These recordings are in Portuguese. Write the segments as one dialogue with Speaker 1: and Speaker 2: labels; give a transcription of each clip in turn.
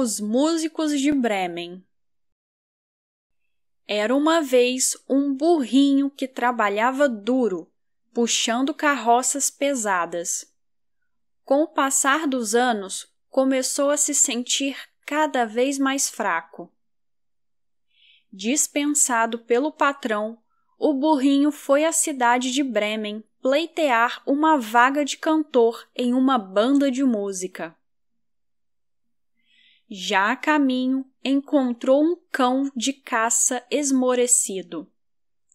Speaker 1: Os Músicos de Bremen Era uma vez um burrinho que trabalhava duro, puxando carroças pesadas. Com o passar dos anos, começou a se sentir cada vez mais fraco. Dispensado pelo patrão, o burrinho foi à cidade de Bremen pleitear uma vaga de cantor em uma banda de música. Já a caminho, encontrou um cão de caça esmorecido,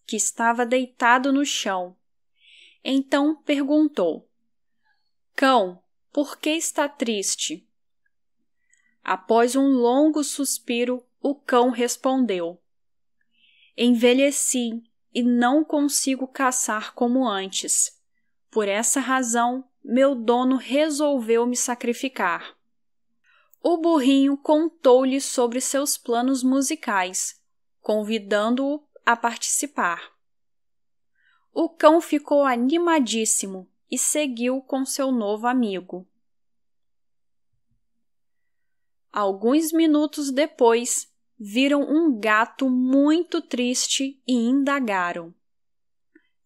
Speaker 1: que estava deitado no chão. Então perguntou: Cão, por que está triste? Após um longo suspiro, o cão respondeu: Envelheci e não consigo caçar como antes. Por essa razão, meu dono resolveu me sacrificar. O burrinho contou-lhe sobre seus planos musicais, convidando-o a participar. O cão ficou animadíssimo e seguiu com seu novo amigo. Alguns minutos depois, viram um gato muito triste e indagaram: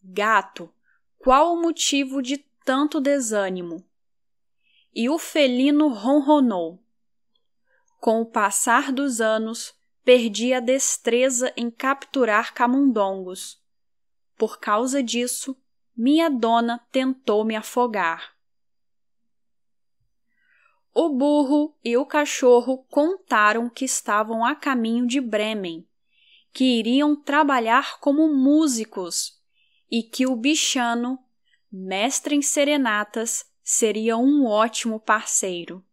Speaker 1: Gato, qual o motivo de tanto desânimo? E o felino ronronou: com o passar dos anos, perdi a destreza em capturar camundongos. Por causa disso, minha dona tentou me afogar. O burro e o cachorro contaram que estavam a caminho de Bremen, que iriam trabalhar como músicos e que o bichano, mestre em serenatas, seria um ótimo parceiro.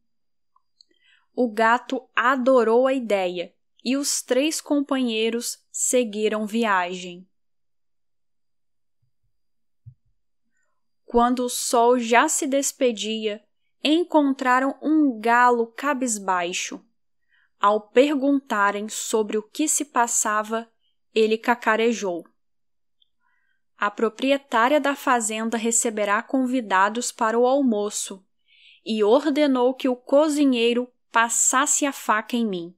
Speaker 1: O gato adorou a ideia e os três companheiros seguiram viagem. Quando o sol já se despedia, encontraram um galo cabisbaixo. Ao perguntarem sobre o que se passava, ele cacarejou. A proprietária da fazenda receberá convidados para o almoço e ordenou que o cozinheiro passasse a faca em mim.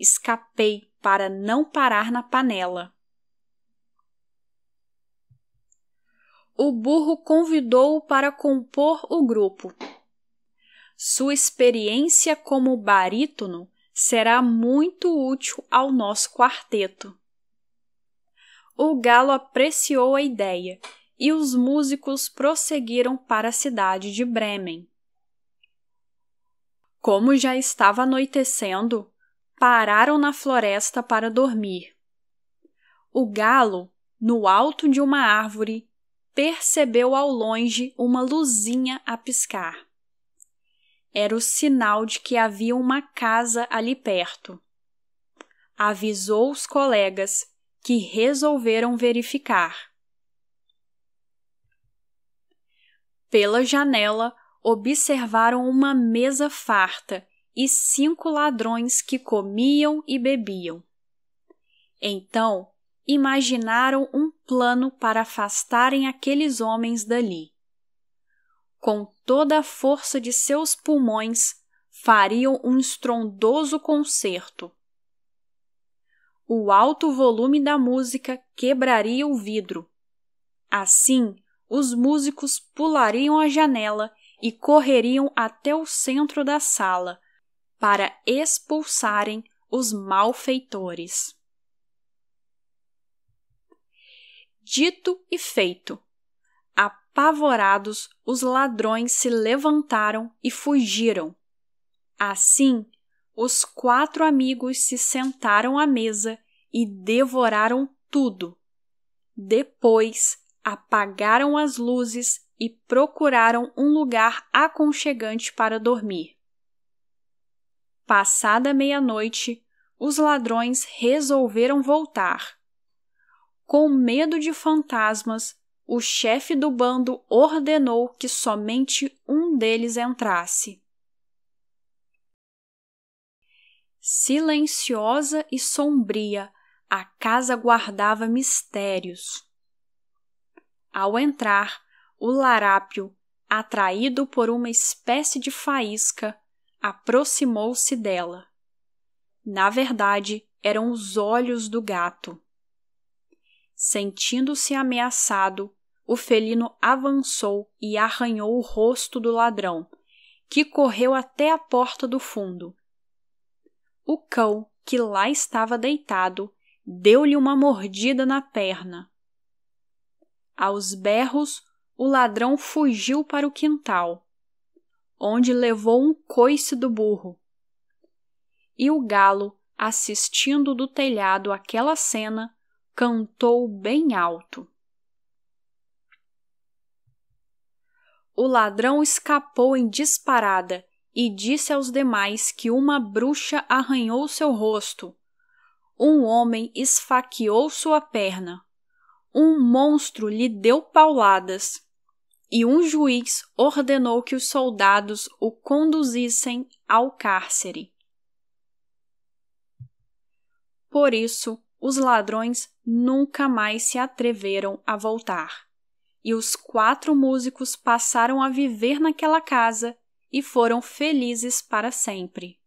Speaker 1: Escapei para não parar na panela. O burro convidou-o para compor o grupo. Sua experiência como barítono será muito útil ao nosso quarteto. O galo apreciou a ideia e os músicos prosseguiram para a cidade de Bremen. Como já estava anoitecendo, pararam na floresta para dormir. O galo, no alto de uma árvore, percebeu ao longe uma luzinha a piscar. Era o sinal de que havia uma casa ali perto. Avisou os colegas, que resolveram verificar. Pela janela, observaram uma mesa farta e cinco ladrões que comiam e bebiam. Então imaginaram um plano para afastarem aqueles homens dali. Com toda a força de seus pulmões, fariam um estrondoso concerto. O alto volume da música quebraria o vidro. Assim, os músicos pulariam a janela e correriam até o centro da sala para expulsarem os malfeitores. Dito e feito, apavorados, os ladrões se levantaram e fugiram. Assim, os quatro amigos se sentaram à mesa e devoraram tudo. Depois, apagaram as luzes e procuraram um lugar aconchegante para dormir. Passada meia-noite, os ladrões resolveram voltar. Com medo de fantasmas, o chefe do bando ordenou que somente um deles entrasse. Silenciosa e sombria, a casa guardava mistérios. Ao entrar, o larápio, atraído por uma espécie de faísca, aproximou-se dela. Na verdade, eram os olhos do gato. Sentindo-se ameaçado, o felino avançou e arranhou o rosto do ladrão, que correu até a porta do fundo. O cão, que lá estava deitado, deu-lhe uma mordida na perna. Aos berros, o ladrão fugiu para o quintal, onde levou um coice do burro. E o galo, assistindo do telhado aquela cena, cantou bem alto. O ladrão escapou em disparada e disse aos demais que uma bruxa arranhou seu rosto, um homem esfaqueou sua perna, um monstro lhe deu pauladas e um juiz ordenou que os soldados o conduzissem ao cárcere. Por isso, os ladrões nunca mais se atreveram a voltar. E os quatro músicos passaram a viver naquela casa e foram felizes para sempre.